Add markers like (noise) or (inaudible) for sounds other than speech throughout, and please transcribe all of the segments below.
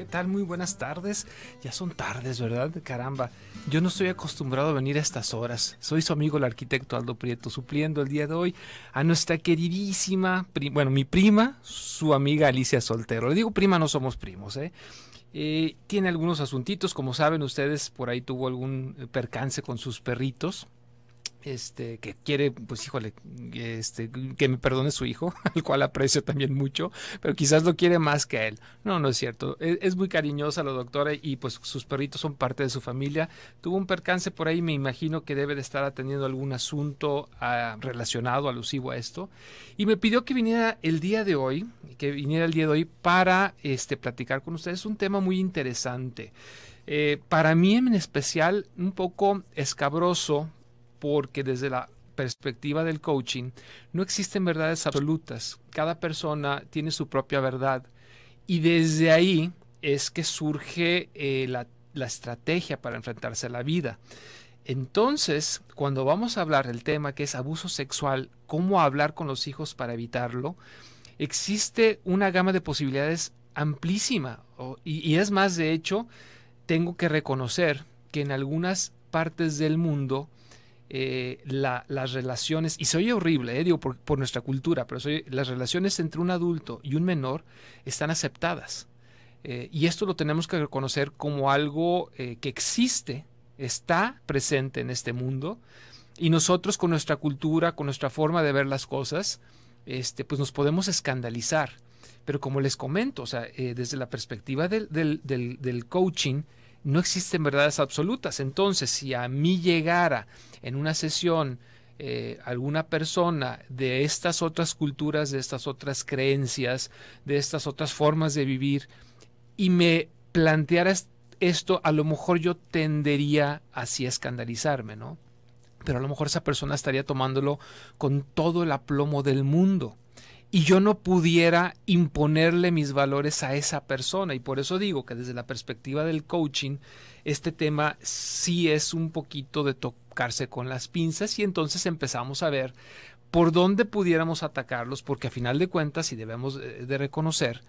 ¿Qué tal? Muy buenas tardes. Ya son tardes, ¿verdad? Caramba. Yo no estoy acostumbrado a venir a estas horas. Soy su amigo el arquitecto Aldo Prieto, supliendo el día de hoy a nuestra queridísima, bueno, mi prima, su amiga Alicia Soltero. Le digo prima, no somos primos, ¿eh? Eh, tiene algunos asuntitos, como saben ustedes, por ahí tuvo algún percance con sus perritos este, que quiere, pues híjole, este, que me perdone su hijo, (laughs) al cual aprecio también mucho, pero quizás lo quiere más que a él. No, no es cierto. E, es, muy cariñosa la doctora y pues sus perritos son parte de su familia. Tuvo un percance por ahí, me imagino que debe de estar atendiendo algún asunto ah, relacionado, alusivo a esto. Y me pidió que viniera el día de hoy, que viniera el día de hoy para este, platicar con ustedes un tema muy interesante. Eh, para mí en especial un poco escabroso porque desde la perspectiva del coaching no existen verdades absolutas. Cada persona tiene su propia verdad y desde ahí es que surge eh, la, estrategia para enfrentarse a la vida. Entonces, cuando vamos a hablar del tema que es abuso sexual, cómo hablar con los hijos para evitarlo, existe una gama de posibilidades amplísima. y es más, de hecho, tengo que reconocer que en algunas partes del mundo eh, las relaciones, y soy horrible, eh, digo, por, nuestra cultura, pero las relaciones entre un adulto y un menor están aceptadas. Eh, y esto lo tenemos que reconocer como algo que existe, está presente en este mundo, y nosotros con nuestra cultura, con nuestra forma de ver las cosas, este, pues nos podemos escandalizar. Pero como les comento, o sea, desde la perspectiva del coaching, no existen verdades absolutas. Entonces, si a mí llegara en una sesión eh, alguna persona de estas otras culturas, de estas otras creencias, de estas otras formas de vivir, y me planteara esto, a lo mejor yo tendería así a escandalizarme, ¿no? Pero a lo mejor esa persona estaría tomándolo con todo el aplomo del mundo y yo no pudiera imponerle mis valores a esa persona. Y por eso digo que desde la perspectiva del coaching, este tema sí es un poquito de tocarse con las pinzas y entonces empezamos a ver por dónde pudiéramos atacarlos, porque a final de cuentas, y debemos de reconocer,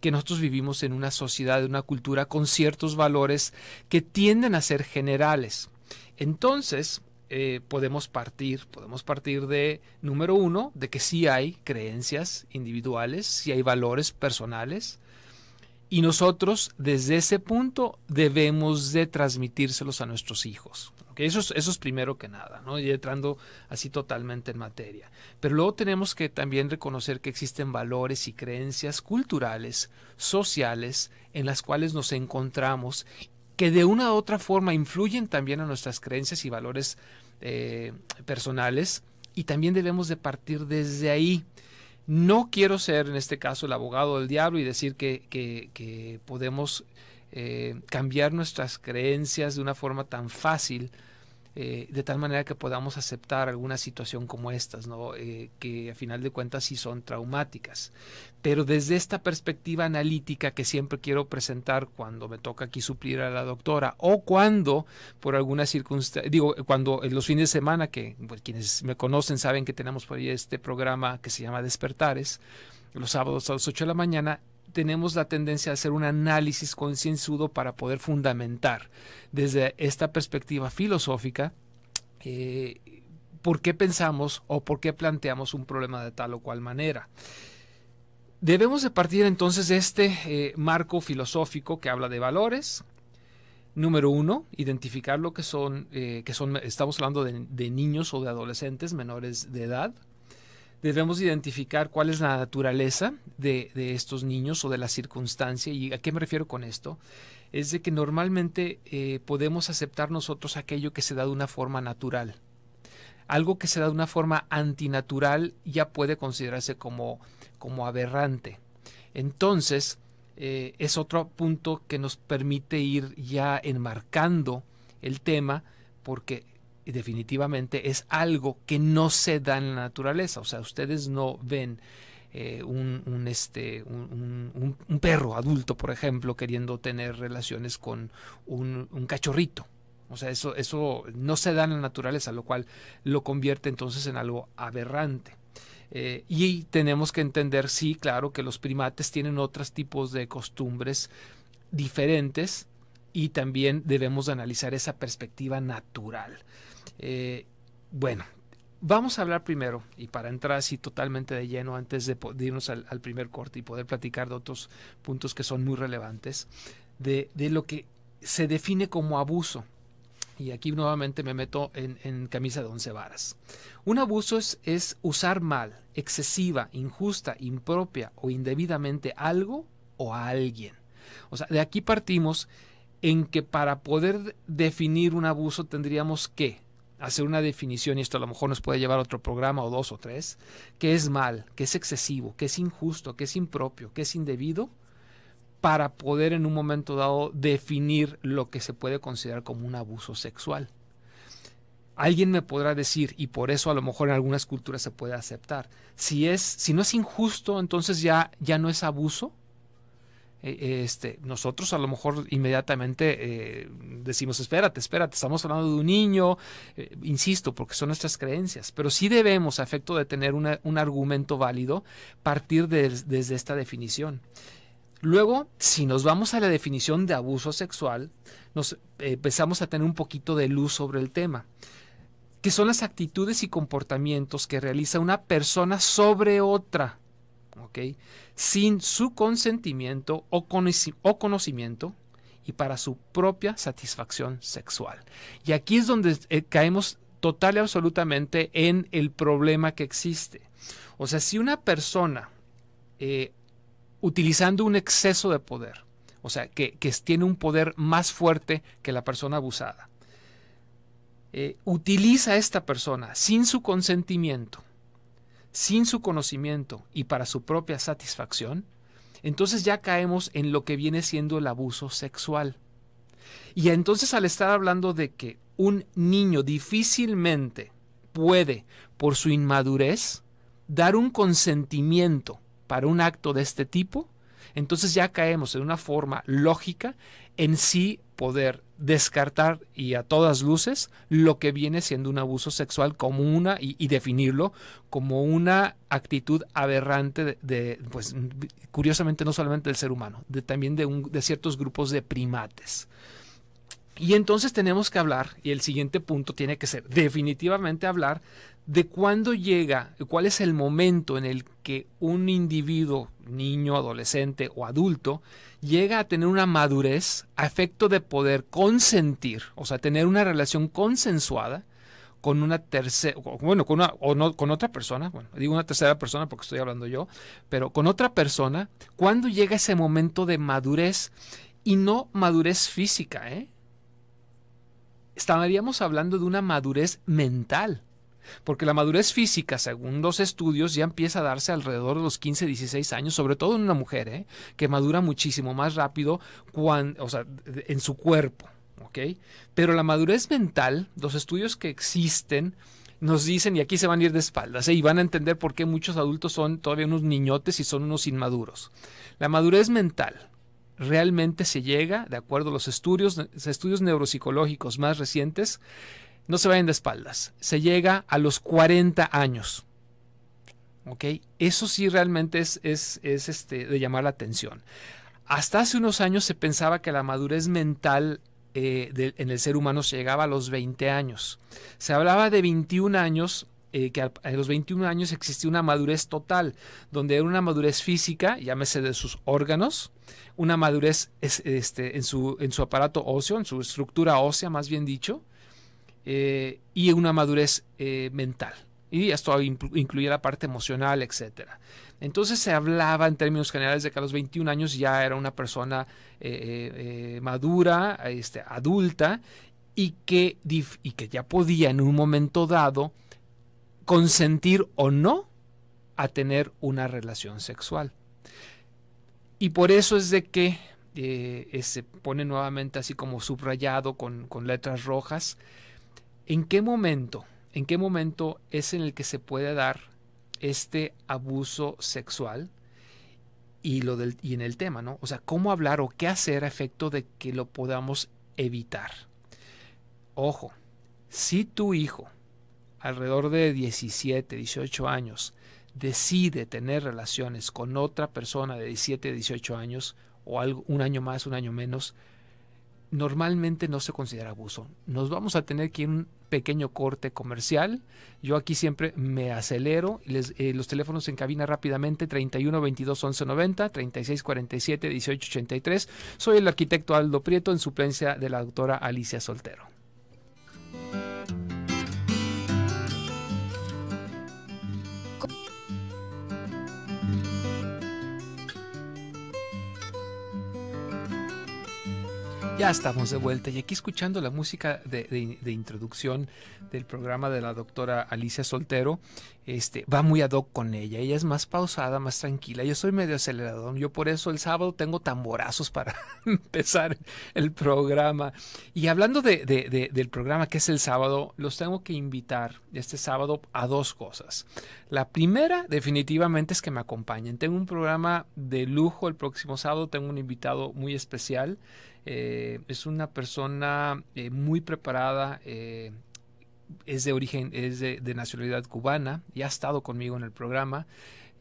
que nosotros vivimos en una sociedad, en una cultura con ciertos valores que tienden a ser generales. Entonces, eh, podemos partir, podemos partir de, número uno, de que sí hay creencias individuales, sí hay valores personales, y nosotros desde ese punto debemos de transmitírselos a nuestros hijos. ¿okay? Eso, es, primero que nada, ¿no? y entrando así totalmente en materia. Pero luego tenemos que también reconocer que existen valores y creencias culturales, sociales, en las cuales nos encontramos que de una u otra forma influyen también a nuestras creencias y valores eh, personales y también debemos de partir desde ahí. No quiero ser en este caso el abogado del diablo y decir que, que, podemos eh, cambiar nuestras creencias de una forma tan fácil eh, de tal manera que podamos aceptar alguna situación como estas, ¿no? Eh, que a final de cuentas sí son traumáticas. Pero desde esta perspectiva analítica que siempre quiero presentar cuando me toca aquí suplir a la doctora o cuando por alguna circunstancia, digo, cuando en los fines de semana, que pues, quienes me conocen saben que tenemos por ahí este programa que se llama Despertares, los sábados a las 8 de la mañana, tenemos la tendencia a hacer un análisis concienzudo para poder fundamentar desde esta perspectiva filosófica eh, por qué pensamos o por qué planteamos un problema de tal o cual manera. Debemos de partir entonces de este eh, marco filosófico que habla de valores. Número uno, identificar lo que son, eh, que son, estamos hablando de niños o de adolescentes menores de edad debemos identificar cuál es la naturaleza de, estos niños o de la circunstancia. ¿Y a qué me refiero con esto? Es de que normalmente eh, podemos aceptar nosotros aquello que se da de una forma natural. Algo que se da de una forma antinatural ya puede considerarse como, como aberrante. Entonces, eh, es otro punto que nos permite ir ya enmarcando el tema porque definitivamente es algo que no se da en la naturaleza. O sea, ustedes no ven eh, un, este, un, perro adulto, por ejemplo, queriendo tener relaciones con un, cachorrito. O sea, eso, eso no se da en la naturaleza, lo cual lo convierte entonces en algo aberrante. Eh, y tenemos que entender, sí, claro, que los primates tienen otros tipos de costumbres diferentes y también debemos analizar esa perspectiva natural. Eh, bueno, vamos a hablar primero, y para entrar así totalmente de lleno antes de, irnos al, primer corte y poder platicar de otros puntos que son muy relevantes, de, lo que se define como abuso. Y aquí nuevamente me meto en, camisa de once varas. Un abuso es, es usar mal, excesiva, injusta, impropia o indebidamente algo o a alguien. O sea, de aquí partimos en que para poder definir un abuso tendríamos que hacer una definición, y esto a lo mejor nos puede llevar a otro programa o dos o tres, que es mal, que es excesivo, que es injusto, que es impropio, que es indebido, para poder en un momento dado definir lo que se puede considerar como un abuso sexual. Alguien me podrá decir, y por eso a lo mejor en algunas culturas se puede aceptar, si es, si no es injusto, entonces ya, ya no es abuso. Eh, este, nosotros a lo mejor inmediatamente eh, decimos, espérate, espérate, estamos hablando de un niño, eh, insisto, porque son nuestras creencias, pero sí debemos, a efecto de tener un argumento válido, partir desde esta definición. Luego, si nos vamos a la definición de abuso sexual, nos empezamos a tener un poquito de luz sobre el tema que son las actitudes y comportamientos que realiza una persona sobre otra sin su consentimiento o, conocimiento y para su propia satisfacción sexual. Y aquí es donde eh, caemos total y absolutamente en el problema que existe. O sea, si una persona eh, utilizando un exceso de poder, o sea, que, tiene un poder más fuerte que la persona abusada, eh, utiliza a esta persona sin su consentimiento sin su conocimiento y para su propia satisfacción, entonces ya caemos en lo que viene siendo el abuso sexual. Y entonces al estar hablando de que un niño difícilmente puede, por su inmadurez, dar un consentimiento para un acto de este tipo, entonces ya caemos en una forma lógica en sí poder descartar y a todas luces lo que viene siendo un abuso sexual como una y, definirlo como una actitud aberrante de, pues curiosamente no solamente del ser humano de también de, de ciertos grupos de primates y entonces tenemos que hablar y el siguiente punto tiene que ser definitivamente hablar de cuándo llega cuál es el momento en el que un individuo niño, adolescente o adulto, llega a tener una madurez a efecto de poder consentir, o sea, tener una relación consensuada con una tercera, bueno, con, una, o no, con otra persona, bueno, digo una tercera persona porque estoy hablando yo, pero con otra persona, cuando llega ese momento de madurez y no madurez física, ¿eh? Estaríamos hablando de una madurez mental porque la madurez física, según los estudios, ya empieza a darse alrededor de los 15, 16 años, sobre todo en una mujer, ¿eh? que madura muchísimo más rápido en su cuerpo. Pero la madurez mental, los estudios que existen, nos dicen, y aquí se van a ir de espaldas, ¿eh? y van a entender por qué muchos adultos son todavía unos niñotes y son unos inmaduros. La madurez mental realmente se llega, de acuerdo a los estudios, estudios neuropsicológicos más recientes, no se vayan de espaldas. Se llega a los 40 años. ¿Ok? Eso sí realmente es, es, este, de llamar la atención. Hasta hace unos años se pensaba que la madurez mental eh, en el ser humano se llegaba a los 20 años. Se hablaba de 21 años eh, que a, los 21 años existía una madurez total, donde era una madurez física, llámese de sus órganos, una madurez este, en, su, en su aparato óseo, en su estructura ósea, más bien dicho, eh, y una madurez eh, mental. Y esto incluía la parte emocional, etc. Entonces se hablaba en términos generales de que a los 21 años ya era una persona eh, madura, este, adulta, y que, y que ya podía en un momento dado consentir o no a tener una relación sexual. Y por eso es de que se pone nuevamente así como subrayado con letras rojas ¿En qué momento? ¿En qué momento es en el que se puede dar este abuso sexual? Y, lo del, en el tema, ¿no? O sea, ¿cómo hablar o qué hacer a efecto de que lo podamos evitar? Ojo, si tu hijo, alrededor de 17, 18 años, decide tener relaciones con otra persona de 17, 18 años, o algo, un año más, un año menos, normalmente no se considera abuso. Nos vamos a tener que un pequeño corte comercial. Yo aquí siempre me acelero. Eh, los teléfonos en cabina rápidamente 31 22 11 90, 36 47 18 83. Soy el arquitecto Aldo Prieto en suplencia de la doctora Alicia Soltero. Ya estamos de vuelta y aquí escuchando la música de, introducción del programa de la doctora Alicia Soltero, este, va muy ad hoc con ella. Ella es más pausada, más tranquila. Yo soy medio acelerador. Yo por eso el sábado tengo tamborazos para (laughs) empezar el programa. Y hablando de, del programa que es el sábado, los tengo que invitar este sábado a dos cosas. La primera, definitivamente, es que me acompañen. Tengo un programa de lujo el próximo sábado. Tengo un invitado muy especial. Eh, es una persona eh, muy preparada. Eh, es de origen, es de, nacionalidad cubana y ha estado conmigo en el programa.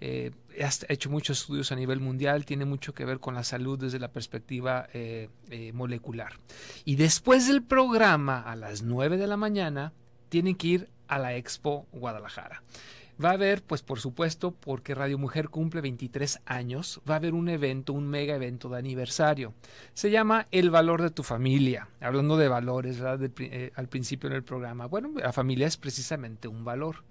Eh, ha hecho muchos estudios a nivel mundial, tiene mucho que ver con la salud desde la perspectiva eh, eh, molecular. Y después del programa, a las 9 de la mañana, tienen que ir a la Expo Guadalajara. Va a haber, pues por supuesto, porque Radio Mujer cumple 23 años, va a haber un evento, un mega evento de aniversario. Se llama El valor de tu familia. Hablando de valores, eh, al principio en el programa. Bueno, la familia es precisamente un valor.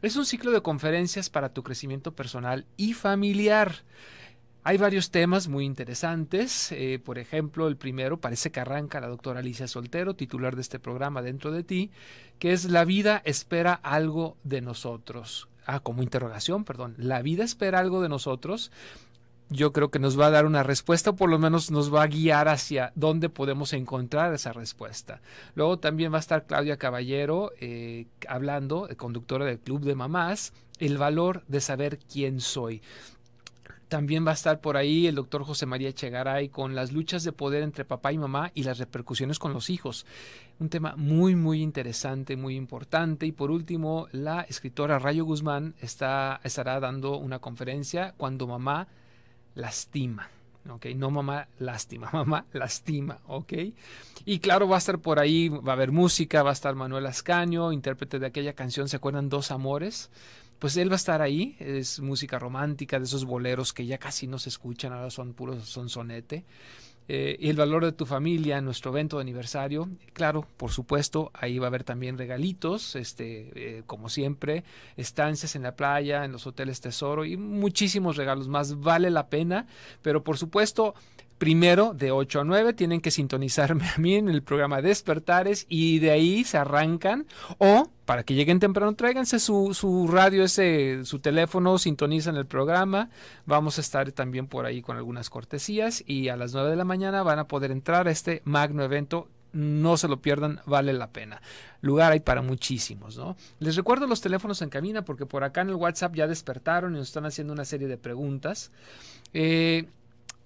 Es un ciclo de conferencias para tu crecimiento personal y familiar. Hay varios temas muy interesantes. Eh, por ejemplo, el primero parece que arranca la doctora Alicia Soltero, titular de este programa Dentro de ti, que es La vida espera algo de nosotros. Ah, como interrogación, perdón. La vida espera algo de nosotros. Yo creo que nos va a dar una respuesta, o por lo menos nos va a guiar hacia dónde podemos encontrar esa respuesta. Luego también va a estar Claudia Caballero eh, hablando, eh, conductora del Club de Mamás, el valor de saber quién soy. También va a estar por ahí el doctor José María Chegaray con las luchas de poder entre papá y mamá y las repercusiones con los hijos. Un tema muy, muy interesante, muy importante. Y por último, la escritora Rayo Guzmán está, estará dando una conferencia cuando mamá lastima. ¿ok? No mamá lastima, (laughs) mamá lastima, ¿ok? Y claro, va a estar por ahí, va a haber música, va a estar Manuel Ascaño, intérprete de aquella canción, ¿se acuerdan? Dos Amores pues él va a estar ahí, es música romántica, de esos boleros que ya casi no se escuchan, ahora son puros son sonete. Eh, y el valor de tu familia, en nuestro evento de aniversario, claro, por supuesto, ahí va a haber también regalitos, este, eh, como siempre, estancias en la playa, en los hoteles Tesoro y muchísimos regalos más, vale la pena, pero por supuesto, primero de 8 a 9 tienen que sintonizarme a mí en el programa Despertares y de ahí se arrancan o para que lleguen temprano tráiganse su, radio, ese, su teléfono, sintonizan el programa, vamos a estar también por ahí con algunas cortesías y a las 9 de la mañana van a poder entrar a este magno evento no se lo pierdan, vale la pena. Lugar hay para muchísimos, ¿no? Les recuerdo los teléfonos en camina porque por acá en el WhatsApp ya despertaron y nos están haciendo una serie de preguntas. Eh,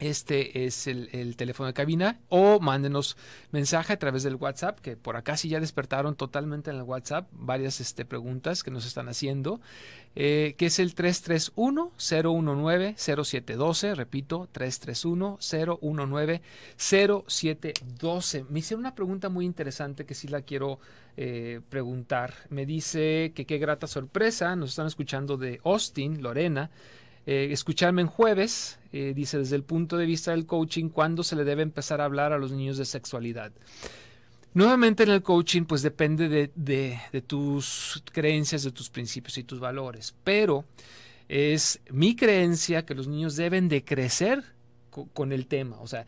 Este es el, teléfono de cabina o mándenos mensaje a través del WhatsApp, que por acá sí ya despertaron totalmente en el WhatsApp varias este, preguntas que nos están haciendo, eh, que es el 331-019-0712, repito, 331-019-0712. Me hicieron una pregunta muy interesante que sí la quiero eh, preguntar. Me dice que qué grata sorpresa, nos están escuchando de Austin, Lorena. Eh, escucharme en jueves, eh, dice desde el punto de vista del coaching, cuándo se le debe empezar a hablar a los niños de sexualidad. Nuevamente en el coaching, pues depende de, tus creencias, de tus principios y tus valores, pero es mi creencia que los niños deben de crecer con, el tema, o sea,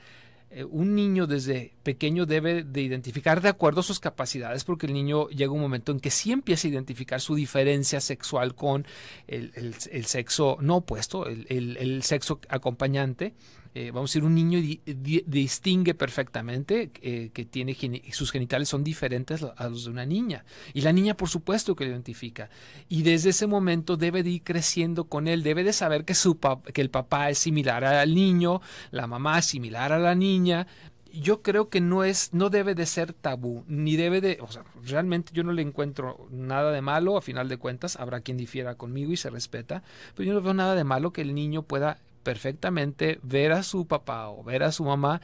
eh, un niño desde pequeño debe de identificar de acuerdo a sus capacidades, porque el niño llega un momento en que sí empieza a identificar su diferencia sexual con el, el, sexo no opuesto, el sexo acompañante. Eh, vamos a decir, un niño distingue perfectamente eh, que tiene sus genitales son diferentes a los de una niña. Y la niña, por supuesto, que lo identifica. Y desde ese momento debe de ir creciendo con él, debe de saber que, su que el papá es similar al niño, la mamá es similar a la niña, yo creo que no es, no debe de ser tabú, ni debe de, o realmente yo no le encuentro nada de malo, a final de cuentas, habrá quien difiera conmigo y se respeta, pero yo no veo nada de malo que el niño pueda perfectamente ver a su papá o ver a su mamá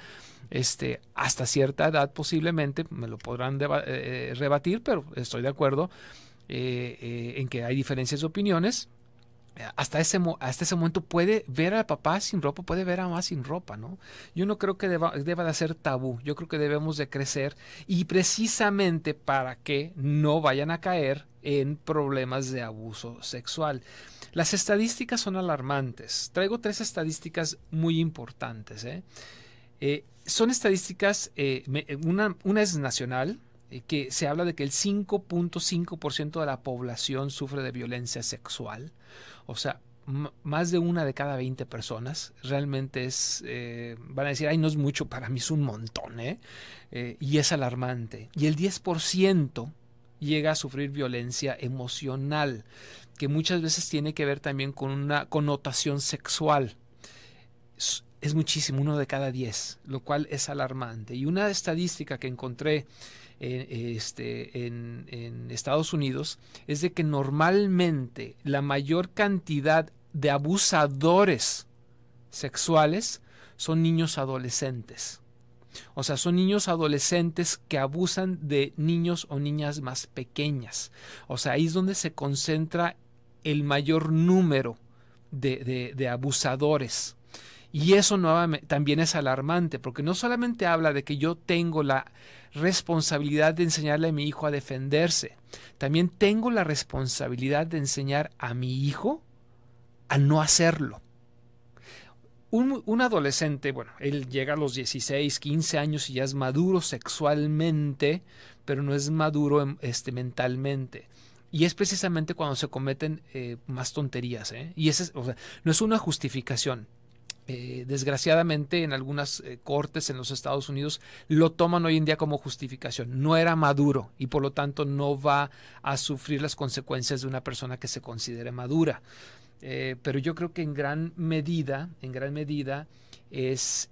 este, hasta cierta edad posiblemente, me lo podrán eh, eh, rebatir, pero estoy de acuerdo eh, en que hay diferencias de opiniones hasta ese, momento puede ver al papá sin ropa, puede ver a mamá sin ropa, ¿no? Yo no creo que deba, de ser tabú, yo creo que debemos de crecer y precisamente para que no vayan a caer en problemas de abuso sexual. Las estadísticas son alarmantes. Traigo tres estadísticas muy importantes. ¿eh? Eh, son estadísticas, eh, una, una es nacional, eh, que se habla de que el 5.5% de la población sufre de violencia sexual. O sea, más de una de cada 20 personas. Realmente es, eh, van a decir, ay, no es mucho, para mí es un montón, ¿eh? eh y es alarmante. Y el 10% llega a sufrir violencia emocional, que muchas veces tiene que ver también con una connotación sexual. Es, es muchísimo, uno de cada 10, lo cual es alarmante. Y una estadística que encontré este, en, Estados Unidos es de que normalmente la mayor cantidad de abusadores sexuales son niños adolescentes. O sea, son niños adolescentes que abusan de niños o niñas más pequeñas. O sea, ahí es donde se concentra el mayor número de, de, de abusadores. Y eso también es alarmante, porque no solamente habla de que yo tengo la responsabilidad de enseñarle a mi hijo a defenderse, también tengo la responsabilidad de enseñar a mi hijo a no hacerlo. Un, adolescente, bueno, él llega a los 16, 15 años y ya es maduro sexualmente, pero no es maduro em, este, mentalmente. Y es precisamente cuando se cometen eh, más tonterías. ¿eh? Y eso no es una justificación, eh, desgraciadamente en algunas eh, cortes en los Estados Unidos lo toman hoy en día como justificación. No era maduro y por lo tanto no va a sufrir las consecuencias de una persona que se considere madura. Eh, pero yo creo que en gran medida, en gran medida es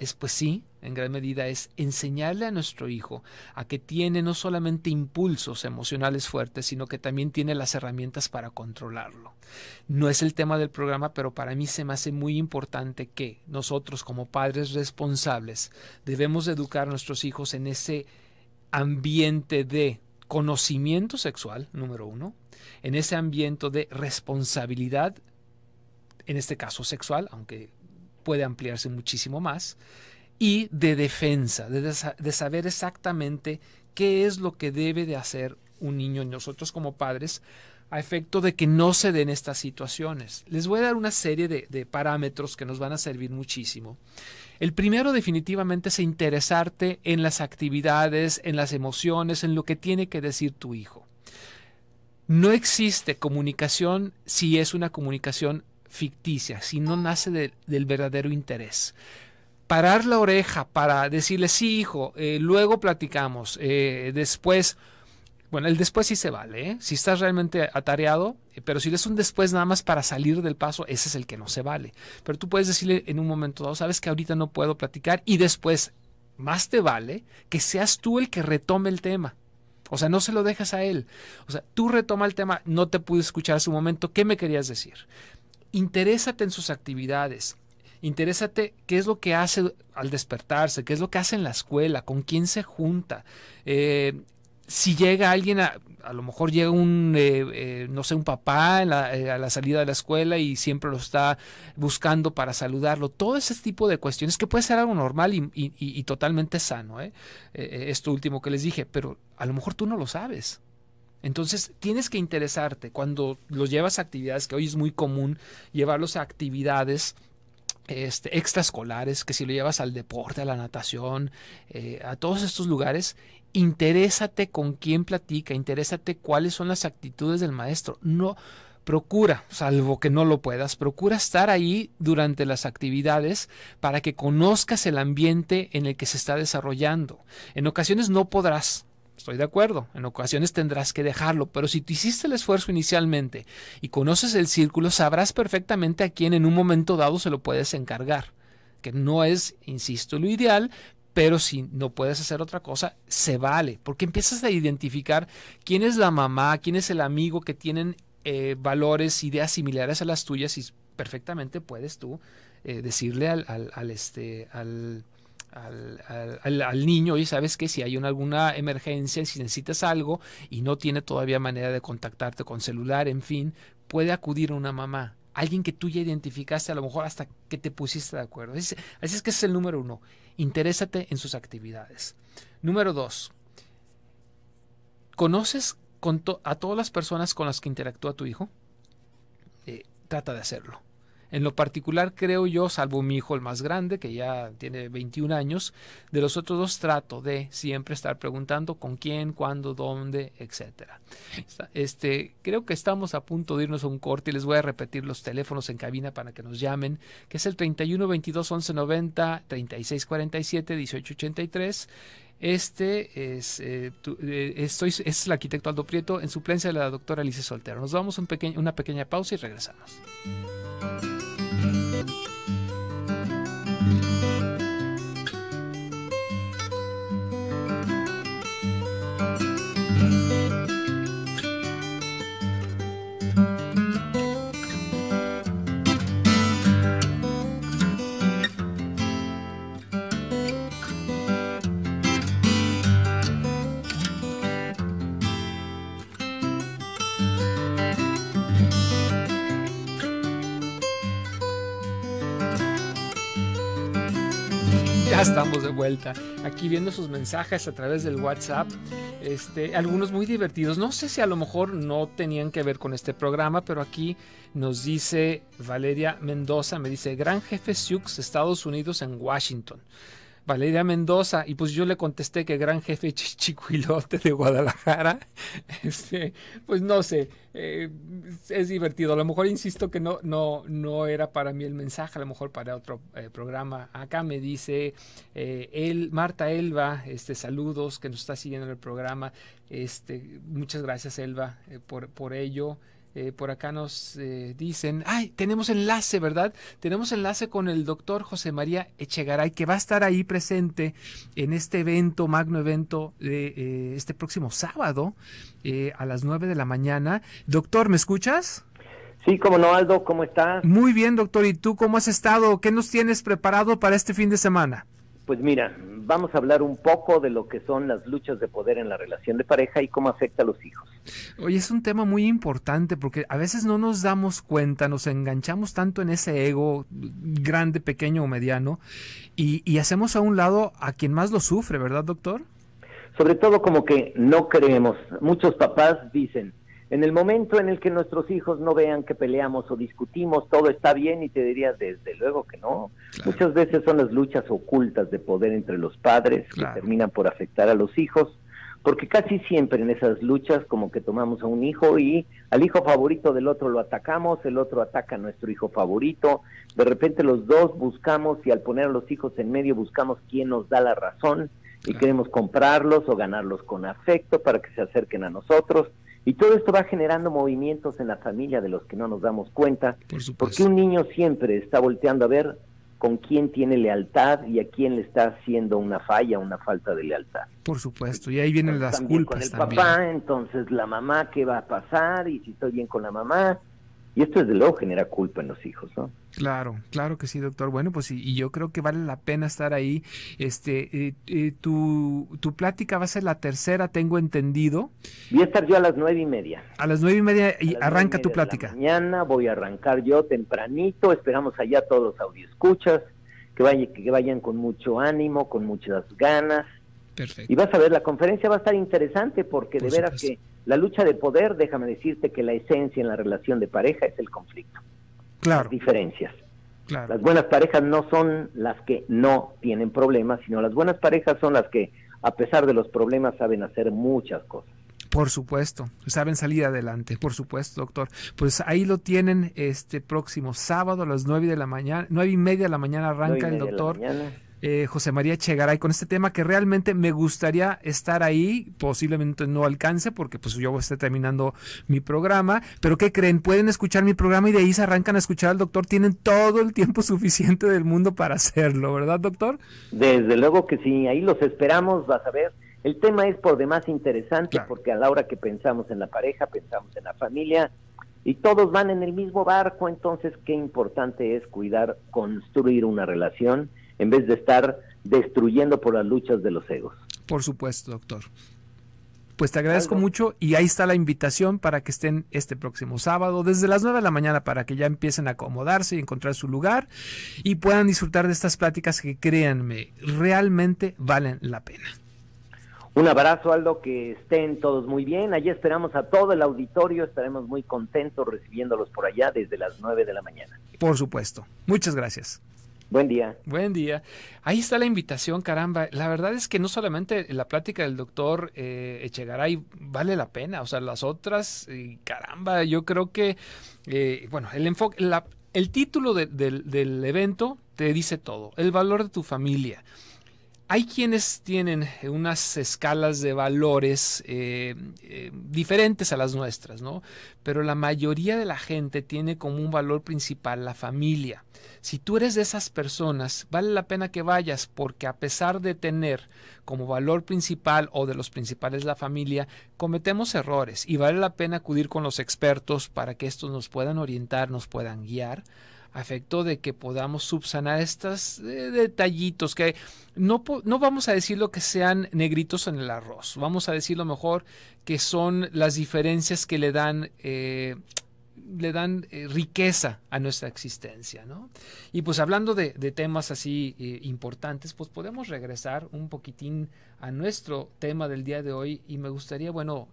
es pues sí, en gran medida es enseñarle a nuestro hijo a que tiene no solamente impulsos emocionales fuertes, sino que también tiene las herramientas para controlarlo. No es el tema del programa, pero para mí se me hace muy importante que nosotros como padres responsables debemos educar a nuestros hijos en ese ambiente de conocimiento sexual, número uno, en ese ambiente de responsabilidad en este caso sexual, aunque puede ampliarse muchísimo más, y de defensa, de, saber exactamente qué es lo que debe de hacer un niño nosotros como padres a efecto de que no se den estas situaciones. Les voy a dar una serie de, de, parámetros que nos van a servir muchísimo. El primero definitivamente es interesarte en las actividades, en las emociones, en lo que tiene que decir tu hijo. No existe comunicación si es una comunicación ficticia, si no nace del verdadero interés. Parar la oreja para decirle, sí, hijo, eh, luego platicamos, eh, después... Bueno, el después sí se vale, ¿eh? si estás realmente atareado, pero si le es un después nada más para salir del paso, ese es el que no se vale. Pero tú puedes decirle en un momento dado, sabes que ahorita no puedo platicar y después más te vale que seas tú el que retome el tema. O sea, no se lo dejas a él. O sea, tú retoma el tema, no te pude escuchar hace un momento, ¿qué me querías decir? Interésate en sus actividades, Interésate qué es lo que hace al despertarse, qué es lo que hace en la escuela, con quién se junta. Eh, si llega alguien, a, lo mejor llega un, eh, eh, no sé, un papá a la salida de la escuela y siempre lo está buscando para saludarlo. Todo ese tipo de cuestiones que puede ser algo normal y totalmente sano. esto último que les dije, pero a lo mejor tú no lo sabes. Entonces tienes que interesarte cuando los llevas a actividades, que hoy es muy común llevarlos a actividades este, extraescolares, que si lo llevas al deporte, a la natación, eh, a todos estos lugares, interésate con quién platica, interésate cuáles son las actitudes del maestro. No procura, salvo que no lo puedas, procura estar ahí durante las actividades para que conozcas el ambiente en el que se está desarrollando. En ocasiones no podrás, Estoy de acuerdo, en ocasiones tendrás que dejarlo, pero si tú hiciste el esfuerzo inicialmente y conoces el círculo, sabrás perfectamente a quién en un momento dado se lo puedes encargar, que no es, insisto, lo ideal, pero si no puedes hacer otra cosa, se vale, porque empiezas a identificar quién es la mamá, quién es el amigo que tienen eh, valores, ideas similares a las tuyas y perfectamente puedes tú eh, decirle al, al, este, al al, niño, y sabes que si hay alguna emergencia, si necesitas algo y no tiene todavía manera de contactarte con celular, en fin, puede acudir a una mamá, alguien que tú ya identificaste a lo mejor hasta que te pusiste de acuerdo. Así, es que ese es el número uno, interésate en sus actividades. Número dos, ¿conoces con a todas las personas con las que interactúa tu hijo? Eh, trata de hacerlo en lo particular, creo yo, salvo mi hijo el más grande, que ya tiene 21 años, de los otros dos trato de siempre estar preguntando con quién, cuándo, dónde, etcétera. Este, creo que estamos a punto de irnos a un corte y les voy a repetir los teléfonos en cabina para que nos llamen, que es el 31 22 11 90 36 47 18 83 este es, eh, eh, es el arquitecto Aldo Prieto en suplencia de la doctora Alicia Soltero. Nos damos un una pequeña pausa y regresamos. estamos de vuelta. Aquí viendo sus mensajes a través del WhatsApp. Este, algunos muy divertidos. No sé si a lo mejor no tenían que ver con este programa, pero aquí nos dice Valeria Mendoza, me dice, Gran Jefe Sioux, Estados Unidos en Washington. Valeria Mendoza, y pues yo le contesté que gran jefe Chichicuilote de Guadalajara, (laughs) este, pues no sé, eh, es divertido. A lo mejor insisto que no, no, no era para mí el mensaje, a lo mejor para otro eh, programa. Acá me dice eh, el, Marta Elba, este, saludos, que nos está siguiendo en el programa. Este, muchas gracias, Elba, por, por ello. Eh, por acá nos eh, dicen, ay, tenemos enlace, ¿verdad? Tenemos enlace con el doctor José María Echegaray, que va a estar ahí presente en este evento, magno evento, eh, este próximo sábado a las 9 de la mañana. Doctor, ¿me escuchas? Sí, como no, Aldo, ¿cómo estás? Muy bien, doctor. ¿Y tú cómo has estado? ¿Qué nos tienes preparado para este fin de semana? Pues mira, vamos a hablar un poco de lo que son las luchas de poder en la relación de pareja y cómo afecta a los hijos. Oye, es un tema muy importante porque a veces no nos damos cuenta, nos enganchamos tanto en ese ego grande, pequeño o mediano y, y hacemos a un lado a quien más lo sufre, ¿verdad, doctor? Sobre todo como que no creemos. Muchos papás dicen, en el momento en el que nuestros hijos no vean que peleamos o discutimos, todo está bien y te diría desde luego que no. Muchas veces son las luchas ocultas de poder entre los padres que terminan por afectar a los hijos porque casi siempre en esas luchas como que tomamos a un hijo y al hijo favorito del otro lo atacamos, el otro ataca a nuestro hijo favorito, de repente los dos buscamos y al poner a los hijos en medio buscamos quién nos da la razón y queremos comprarlos o ganarlos con afecto para que se acerquen a nosotros. Y todo esto va generando movimientos en la familia de los que no nos damos cuenta, porque un niño siempre está volteando a ver con quién tiene lealtad y a quién le está haciendo una falla, una falta de lealtad. Por supuesto, y ahí vienen las culpas. Con el papá, entonces la mamá, ¿qué va a pasar? Y si estoy bien con la mamá, y esto desde luego genera culpa en los hijos, ¿no? Claro, claro que sí, doctor. Bueno, pues y, y yo creo que vale la pena estar ahí. Este, eh, eh, tu, plática va a ser la tercera, tengo entendido. Voy a estar yo a las nueve y media. A las nueve y media y arranca tu plática. mañana voy a arrancar yo tempranito. Esperamos allá todos los audioscuchas que vayan, que vayan con mucho ánimo, con muchas ganas. Perfecto. Y vas a ver, la conferencia va a estar interesante porque de veras que la lucha de poder, déjame decirte que la esencia en la relación de pareja es el conflicto. Claro. Las diferencias. Claro. Las buenas parejas no son las que no tienen problemas, sino las buenas parejas son las que, a pesar de los problemas, saben hacer muchas cosas. Por supuesto, saben salir adelante, por supuesto, doctor. Pues ahí lo tienen este próximo sábado a las nueve de la mañana, nueve y media de la mañana arranca el doctor. Eh, José María Chegaray con este tema que realmente me gustaría estar ahí, posiblemente no alcance porque pues yo estar terminando mi programa, pero ¿qué creen? Pueden escuchar mi programa y de ahí se arrancan a escuchar al doctor, tienen todo el tiempo (laughs) suficiente del mundo para hacerlo, ¿verdad doctor? Desde luego que sí, ahí los esperamos, vas a ver. El tema es por demás interesante porque a la hora que pensamos en la pareja, pensamos en la familia y todos van en el mismo barco, entonces qué importante es cuidar, construir una relación en vez de estar destruyendo por las luchas de los egos. Por supuesto, doctor. Pues te agradezco mucho y ahí está la invitación para que estén este próximo sábado desde las 9 de la mañana para que ya empiecen a acomodarse y encontrar su lugar y puedan disfrutar de estas pláticas que créanme, realmente valen la pena. Un abrazo, Aldo, que estén todos muy bien. Allí esperamos a todo el auditorio, estaremos muy contentos recibiéndolos por allá desde las 9 de la mañana. Por supuesto. Muchas gracias. Buen día. Buen día. Ahí está la invitación, caramba. La verdad es que no solamente la plática del doctor eh, Echegaray vale la pena, o sea, las otras, caramba, yo creo que, eh, bueno, el enfoque, el título del evento te dice todo, el valor de tu familia. Hay quienes tienen unas escalas de valores eh, eh, diferentes a las nuestras, ¿no? Pero la mayoría de la gente tiene como un valor principal la familia. Si tú eres de esas personas, vale la pena que vayas porque a pesar de tener como valor principal o de los principales la familia, cometemos errores y vale la pena acudir con los expertos para que estos nos puedan orientar, nos puedan guiar Afecto de que podamos subsanar estos eh, detallitos que no, no vamos a decir lo que sean negritos en el arroz, vamos a decir lo mejor que son las diferencias que le dan... Eh, le dan eh, riqueza a nuestra existencia, ¿no? Y pues hablando de, temas así importantes, pues podemos regresar un poquitín a nuestro tema del día de hoy y me gustaría, bueno,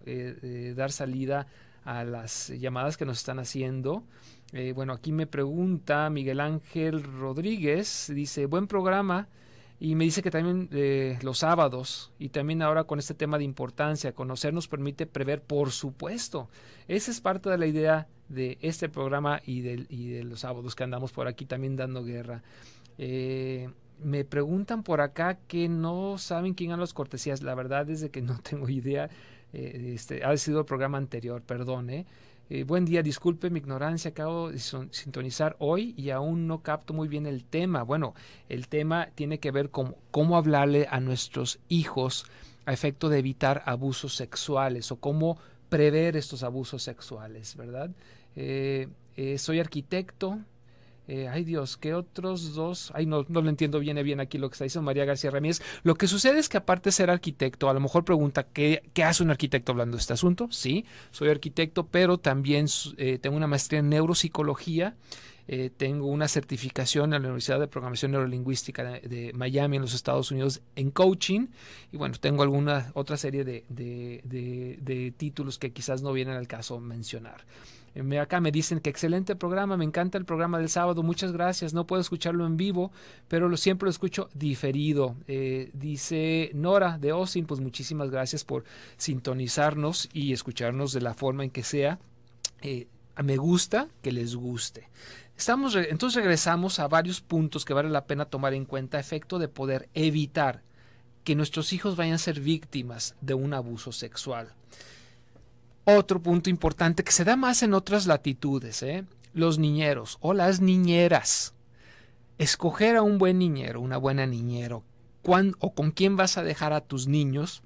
dar salida a las llamadas que nos están haciendo. Eh, bueno, aquí me pregunta Miguel Ángel Rodríguez, dice, buen programa. Y me dice que también eh, los sábados y también ahora con este tema de importancia, conocer nos permite prever, por supuesto. Esa es parte de la idea de este programa y de, de los sábados que andamos por aquí también dando guerra. Eh, me preguntan por acá que no saben quién han los cortesías. La verdad es de que no (laughs) tengo idea eh, este, ha sido el programa anterior, perdone. Eh, buen día, disculpe mi ignorancia, acabo de sintonizar hoy y aún no capto muy bien el tema. Bueno, el tema tiene que ver con cómo hablarle a nuestros hijos a efecto de evitar abusos sexuales o cómo prever estos abusos sexuales, ¿verdad? Eh, soy arquitecto, eh, ay Dios, ¿qué otros dos? Ay, no, no lo entiendo bien, bien aquí lo que está diciendo María García Ramírez. Lo que sucede es que aparte de ser arquitecto, a lo mejor pregunta, ¿qué, hace un arquitecto hablando de este asunto? Sí, soy arquitecto, pero también eh, tengo una maestría en neuropsicología. Eh, tengo una certificación en la Universidad de Programación Neurolingüística de, Miami, en los Estados Unidos, en coaching. Y bueno, tengo alguna otra serie de títulos que quizás no vienen al caso mencionar. Eh, acá me dicen que excelente programa, me encanta el programa del sábado, muchas gracias, no puedo escucharlo en vivo, pero lo, siempre lo escucho diferido. Eh, dice Nora de OSIN. pues muchísimas gracias por sintonizarnos y escucharnos de la forma en que sea. Eh, me gusta que les guste. Estamos, entonces regresamos a varios puntos que vale la pena tomar en cuenta efecto de poder evitar que nuestros hijos vayan a ser víctimas de un abuso sexual. Otro punto importante que se da más en otras latitudes, ¿eh? los niñeros o las niñeras. Escoger a un buen niñero, una buena niñera, o con quién vas a dejar a tus niños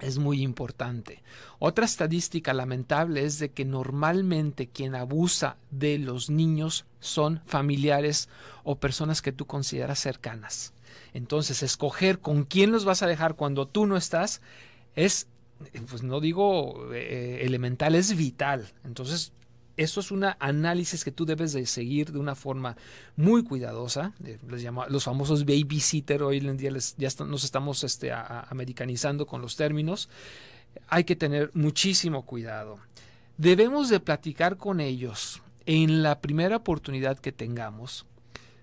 es muy importante. Otra estadística lamentable es de que normalmente quien abusa de los niños son familiares o personas que tú consideras cercanas. Entonces, escoger con quién los vas a dejar cuando tú no estás es eh, pues no digo eh, elemental, es vital. Entonces, eso es un análisis que tú debes de seguir de una forma muy cuidadosa. Eh, les llamo, los famosos babysitter, hoy en día ya nos estamos este, americanizando con los términos. Hay que tener muchísimo cuidado. Debemos de platicar con ellos en la primera oportunidad que tengamos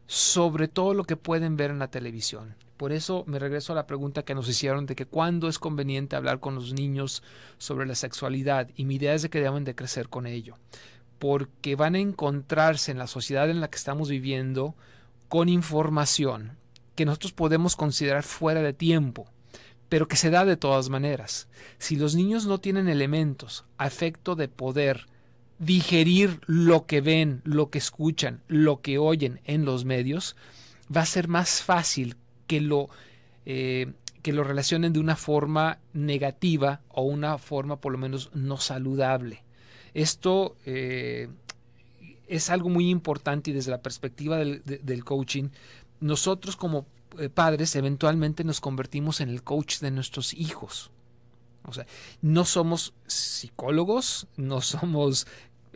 sobre todo lo que pueden ver en la televisión. Por eso me regreso a la pregunta que nos hicieron de que cuándo es conveniente hablar con los niños sobre la sexualidad y mi idea es de que deben de crecer con ello, porque van a encontrarse en la sociedad en la que estamos viviendo con información que nosotros podemos considerar fuera de tiempo, pero que se da de todas maneras. Si los niños no tienen elementos a efecto de poder digerir lo que ven, lo que escuchan, lo que oyen en los medios, va a ser más fácil que lo, eh, que lo relacionen de una forma negativa o una forma por lo menos no saludable. Esto eh, es algo muy importante y desde la perspectiva del, del coaching, nosotros como eh, padres eventualmente nos convertimos en el coach de nuestros hijos. O sea, no somos psicólogos, no somos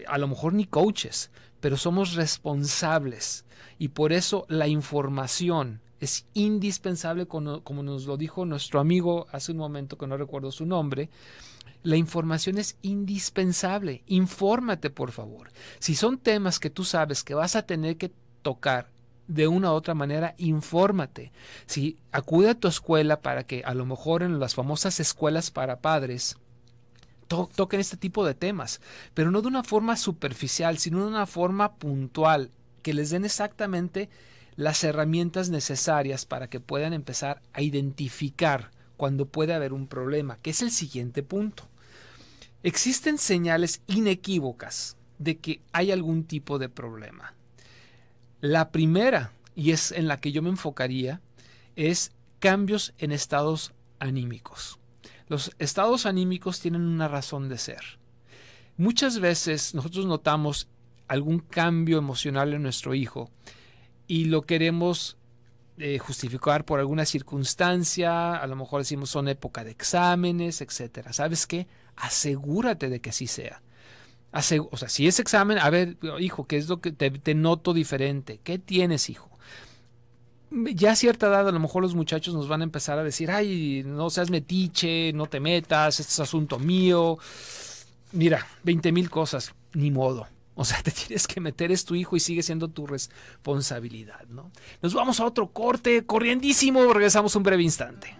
a lo mejor ni coaches, pero somos responsables. Y por eso la información es indispensable, como, nos lo dijo nuestro amigo hace un momento que no recuerdo su nombre, la información es indispensable. Infórmate, por favor. Si son temas que tú sabes que vas a tener que tocar de una u otra manera, infórmate. Si acude a tu escuela para que a lo mejor en las famosas escuelas para padres toquen este tipo de temas, pero no de una forma superficial, sino de una forma puntual, que les den exactamente las herramientas necesarias para que puedan empezar a identificar cuando puede haber un problema, que es el siguiente punto. Existen señales inequívocas de que hay algún tipo de problema. La primera, y es en la que yo me enfocaría, es cambios en estados anímicos. Los estados anímicos tienen una razón de ser. Muchas veces nosotros notamos algún cambio emocional en nuestro hijo y lo queremos eh, justificar por alguna circunstancia, a lo mejor decimos son época de exámenes, etcétera. ¿Sabes qué? Asegúrate de que así sea. o sea, si es examen, a ver, hijo, ¿qué es lo que te, te noto diferente? ¿Qué tienes, hijo? ya a cierta edad a lo mejor los muchachos nos van a empezar a decir, ay, no seas metiche, no te metas, este es asunto mío. Mira, 20 mil cosas, ni modo. O sea, (laughs) te tienes que meter, es tu hijo y sigue siendo tu responsabilidad, ¿no? Nos vamos a otro corte, corriendísimo, regresamos un breve instante.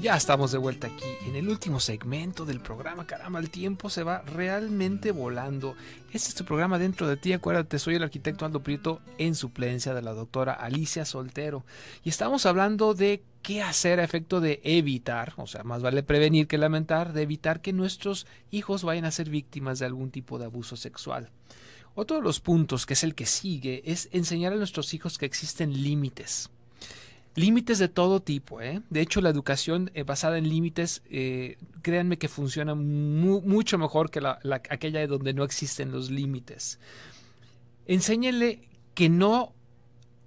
Ya estamos de vuelta aquí en el último segmento del programa. Caramba, el tiempo se va realmente volando. Este es tu programa dentro de ti. Acuérdate, soy el arquitecto Aldo Prieto en suplencia de la doctora Alicia Soltero. Y estamos hablando de qué hacer a efecto de evitar, o sea, más vale prevenir que lamentar, de evitar que nuestros hijos vayan a ser víctimas de algún tipo de abuso sexual. Otro de los puntos, que es el que sigue, es enseñar a nuestros hijos que existen límites Límites de todo tipo, ¿eh? De hecho, la educación eh, basada en límites, eh, créanme que funciona mucho mejor que la, aquella donde no existen los límites. Enséñenle que no,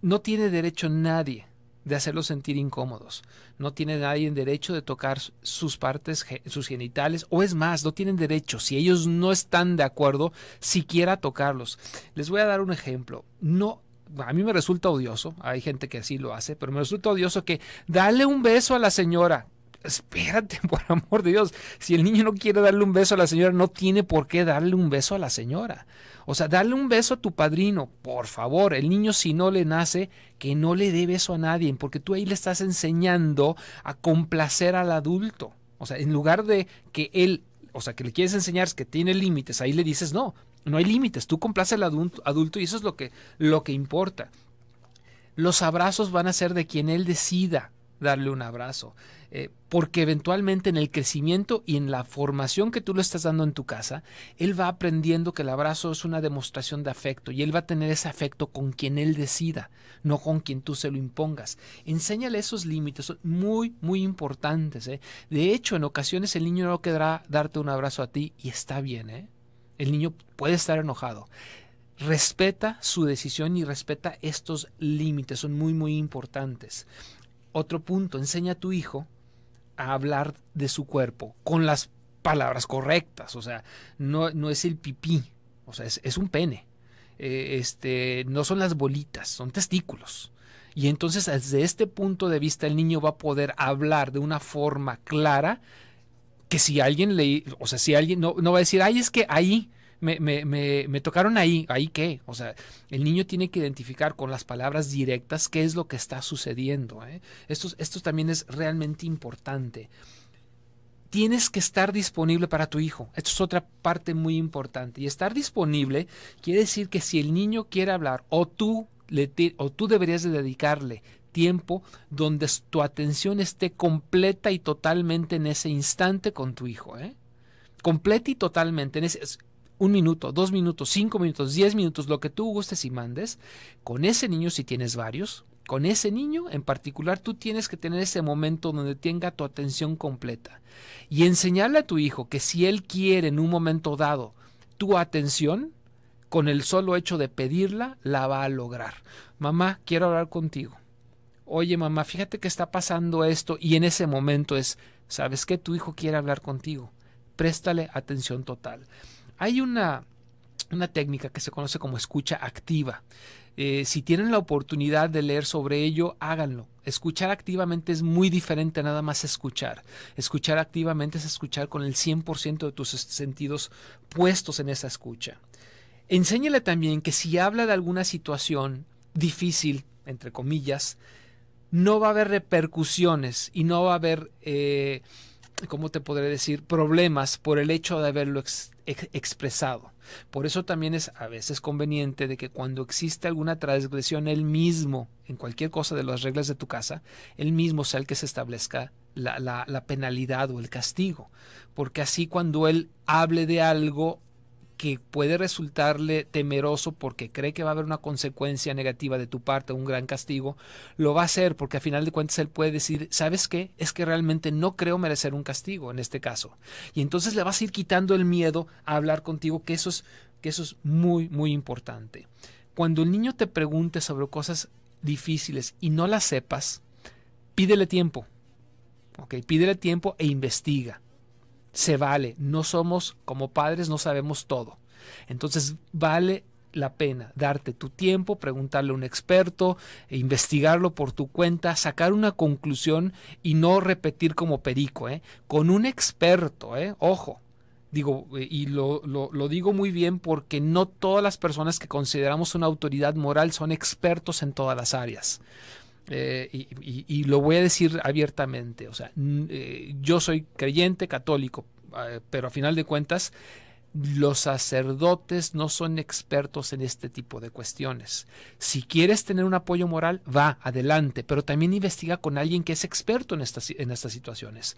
no tiene derecho nadie de hacerlos sentir incómodos. No tiene nadie derecho de tocar sus partes, sus genitales, o es más, no tienen derecho, si ellos no están de acuerdo, siquiera tocarlos. Les voy a dar un ejemplo. No a mí me resulta odioso, hay gente que así lo hace, pero me resulta odioso que dale un beso a la señora. Espérate, (laughs) por amor de Dios, si el niño no quiere darle un beso a la señora, no tiene por qué darle un beso a la señora. O sea, dale un beso a tu padrino, por favor. El niño si no le nace, que no le dé beso a nadie, porque tú ahí le estás enseñando a complacer al adulto. O sea, en lugar de que él o sea, que le quieres enseñar que tiene límites, ahí le dices, no, no hay límites, tú complaces al adulto, y eso es lo que, lo que importa. Los abrazos van a ser de quien él decida darle un abrazo, eh, porque eventualmente en el crecimiento y en la formación que tú le estás dando en tu casa, él va aprendiendo que el abrazo es una demostración de afecto y él va a tener ese afecto con quien él decida, no con quien tú se lo impongas. Enséñale esos límites, son muy, muy importantes. ¿eh? De hecho, en ocasiones el niño no querrá darte un abrazo a ti y está bien, ¿eh? El niño puede estar enojado. Respeta su decisión y respeta estos límites, son muy, muy importantes. Otro punto, enseña a tu hijo a hablar de su cuerpo con las palabras correctas, o sea, no, es el pipí, o sea, es, un pene, eh, este, no son las bolitas, son testículos. Y entonces desde este punto de vista el niño va a poder hablar de una forma clara que si alguien le, o sea, si alguien no, va a decir, ay, es que ahí, me, me, tocaron ahí, ahí qué. O sea, el niño tiene que identificar con las palabras directas qué es lo que está sucediendo. ¿eh? Esto, esto también es realmente importante. Tienes que estar disponible para tu hijo. Esto es otra parte muy importante. Y estar disponible quiere decir que si el niño quiere hablar o tú, le, o tú deberías dedicarle tiempo donde tu atención esté completa y totalmente en ese instante con tu hijo. ¿eh? Completa y totalmente. En ese, un minuto, dos minutos, cinco minutos, diez minutos, lo que tú gustes y mandes, con ese niño si tienes varios, con ese niño en particular tú tienes que tener ese momento donde tenga tu atención completa y enseñarle a tu hijo que si él quiere en un momento dado tu atención, con el solo hecho de pedirla, la va a lograr. Mamá, quiero hablar contigo oye mamá, fíjate que está pasando esto y en ese momento es, ¿sabes qué? Tu hijo quiere hablar contigo, préstale atención total. Hay una, una técnica que se conoce como escucha activa. Eh, si tienen la oportunidad de leer sobre ello, háganlo. Escuchar activamente es muy diferente a nada más escuchar. Escuchar activamente es escuchar con el 100% de tus sentidos puestos en esa escucha. Enséñale también que si habla de alguna situación difícil, entre comillas, no va a haber repercusiones y no va a haber, eh, ¿cómo te podré decir?, problemas por el hecho de haberlo expresado. Por eso también es a veces conveniente de que cuando existe alguna transgresión, él mismo, en cualquier cosa de las reglas de tu casa, él mismo sea el que se establezca la penalidad o el castigo. Porque así cuando él hable de algo que puede resultarle temeroso porque cree que va a haber una consecuencia negativa de tu parte, un gran castigo, lo va a hacer porque a final de cuentas él puede decir, ¿sabes qué? Es que realmente no creo merecer un castigo en este caso. Y entonces le vas a ir quitando el miedo a hablar contigo, que eso es, que eso es muy, muy importante. Cuando el niño te pregunte sobre cosas difíciles y no las sepas, pídele tiempo. Pídele tiempo e investiga. Se vale, no somos como padres, no sabemos todo. Entonces vale la pena darte tu tiempo, preguntarle a un experto, e investigarlo por tu cuenta, sacar una conclusión y no repetir como perico, ¿eh? con un experto, ¿eh? ojo. Digo, y lo, lo digo muy bien porque no todas las personas que consideramos una autoridad moral son expertos en todas las áreas. Eh, y, lo voy a decir abiertamente, o sea, eh, yo soy creyente católico, eh, pero a final de cuentas, los sacerdotes no son expertos en este tipo de cuestiones. Si quieres tener un apoyo moral, va, adelante, pero también investiga con alguien que es experto en estas, en estas situaciones.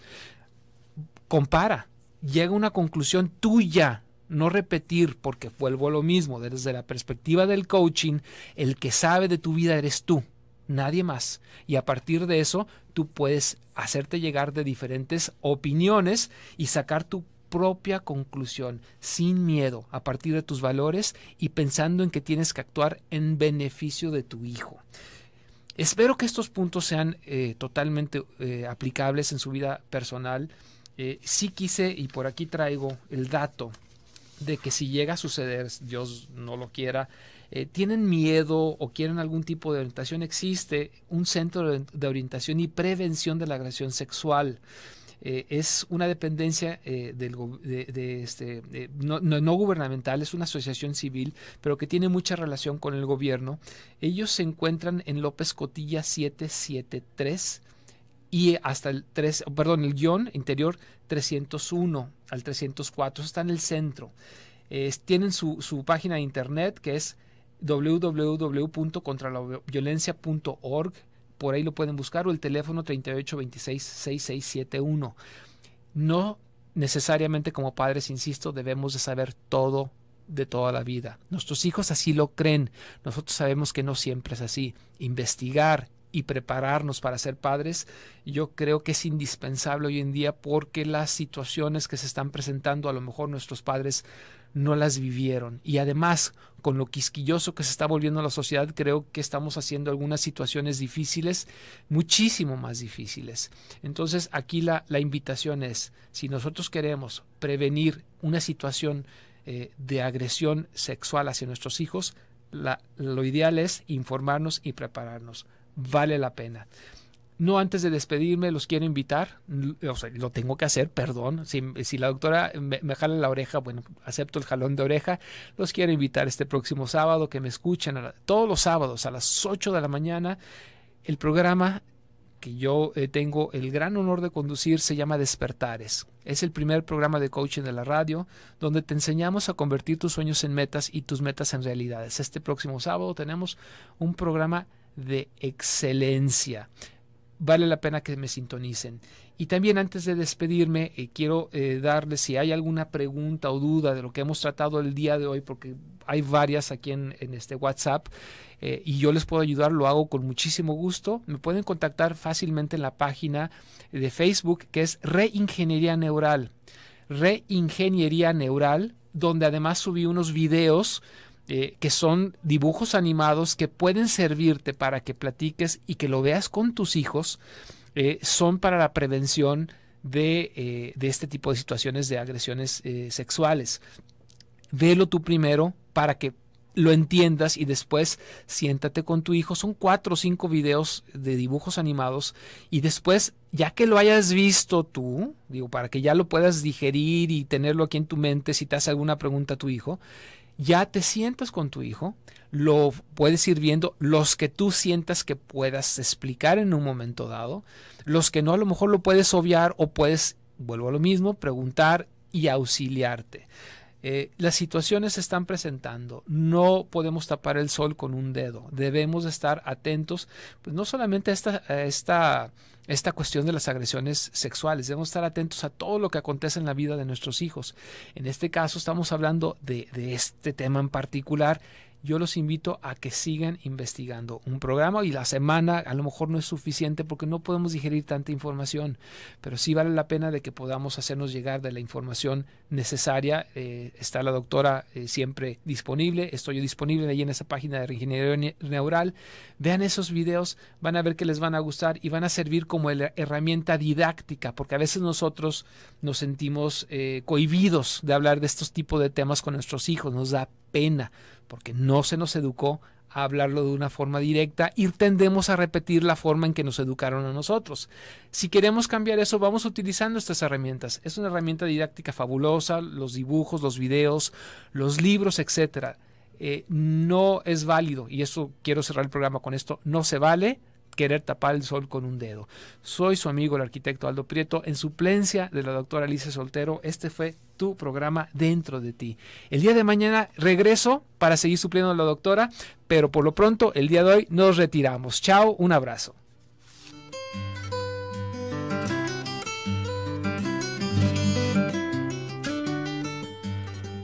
Compara, llega a una conclusión tuya, no repetir, porque vuelvo a lo mismo, desde la perspectiva del coaching, el que sabe de tu vida eres tú nadie más. Y a partir de eso, tú puedes hacerte llegar de diferentes opiniones y sacar tu propia conclusión, sin miedo, a partir de tus valores y pensando en que tienes que actuar en beneficio de tu hijo. Espero que estos puntos sean eh, totalmente eh, aplicables en su vida personal. Si eh, sí quise, y por aquí traigo el dato de que si llega a suceder, Dios no lo quiera, eh, tienen miedo o quieren algún tipo de orientación, existe un centro de orientación y prevención de la agresión sexual. Eh, es una dependencia eh, este, no, gubernamental, es una asociación civil, pero que tiene mucha relación con el gobierno. Ellos se encuentran en López Cotilla 773 y hasta el 3, perdón, el guión interior 301 al 304, está en el centro. tienen su página de internet que es www.contralaviolencia.org, por ahí lo pueden buscar, o el teléfono 3826-6671. No necesariamente como padres, insisto, debemos de saber todo de toda la vida. Nuestros hijos así lo creen, nosotros sabemos que no siempre es así. Investigar y prepararnos para ser padres, yo creo que es indispensable hoy en día porque las situaciones que se están presentando, a lo mejor nuestros padres no las vivieron. Y además, con lo quisquilloso que se está volviendo la sociedad, creo que estamos haciendo algunas situaciones difíciles, muchísimo más difíciles. Entonces, aquí la, la invitación es, si nosotros queremos prevenir una situación eh, de agresión sexual hacia nuestros hijos, lo ideal es informarnos y prepararnos. Vale la pena no antes de despedirme los quiero invitar, lo tengo que hacer, perdón, si, la doctora me, jala la oreja, bueno, acepto el jalón de oreja, los quiero invitar este próximo sábado, que me escuchen todos los sábados a las 8 de la mañana, el programa que yo eh, tengo el gran honor de conducir se llama Despertares. Es el primer programa de coaching de la radio donde te enseñamos a convertir tus sueños en metas y tus metas en realidades. Este próximo sábado tenemos un programa de excelencia vale la pena que me sintonicen. Y también antes de despedirme, eh, quiero eh, darles si hay alguna pregunta o duda de lo que hemos tratado el día de hoy, porque hay varias aquí en, este WhatsApp, eh, y yo les puedo ayudar, lo hago con muchísimo gusto. Me pueden contactar fácilmente en la página de Facebook, que es Reingeniería Neural. Reingeniería Neural, donde además subí unos videos eh, que son dibujos animados que pueden servirte para que platiques y que lo veas con tus hijos, eh, son para la prevención de, eh, de, este tipo de situaciones de agresiones sexuales. Velo tú primero para que lo entiendas y después siéntate con tu hijo. Son cuatro o cinco videos de dibujos animados y después, ya que lo hayas visto tú, digo, para que ya lo puedas digerir y tenerlo aquí en tu mente si te hace alguna pregunta a tu hijo, ya te sientas con tu hijo, lo puedes ir viendo los que tú sientas que puedas explicar en un momento dado, los que no a lo mejor lo puedes obviar o puedes, vuelvo a lo mismo, preguntar y auxiliarte. Eh, las situaciones se están presentando, no podemos tapar el sol con un dedo, debemos estar atentos, pues no solamente a esta, a esta esta cuestión de las agresiones sexuales. Debemos estar atentos a todo lo que acontece en la vida de nuestros hijos. En este caso estamos hablando de, este tema en particular yo los invito a que sigan investigando un programa y la semana a lo mejor no es suficiente porque no podemos digerir tanta información, pero sí vale la pena de que podamos hacernos llegar de la información necesaria. Eh, está la doctora eh, siempre disponible, estoy yo disponible ahí en esa página de ingeniería neural. Vean esos videos, van a ver que les van a gustar y van a servir como herramienta didáctica, porque a veces nosotros nos sentimos eh, cohibidos de hablar de estos tipos de temas con nuestros hijos, nos da pena porque no se nos educó a hablarlo de una forma directa y tendemos a repetir la forma en que nos educaron a nosotros. Si queremos cambiar eso, vamos utilizando estas herramientas. Es una herramienta didáctica fabulosa, los dibujos, los videos, los libros, etcétera. Eh, no es válido, y eso quiero cerrar el programa con esto, no se vale querer tapar el sol con un dedo. Soy su amigo el arquitecto Aldo Prieto, en suplencia de la doctora Alicia Soltero. Este fue tu programa dentro de ti. El día de mañana regreso para seguir supliendo a la doctora, pero por lo pronto el día de hoy nos retiramos. Chao, un abrazo.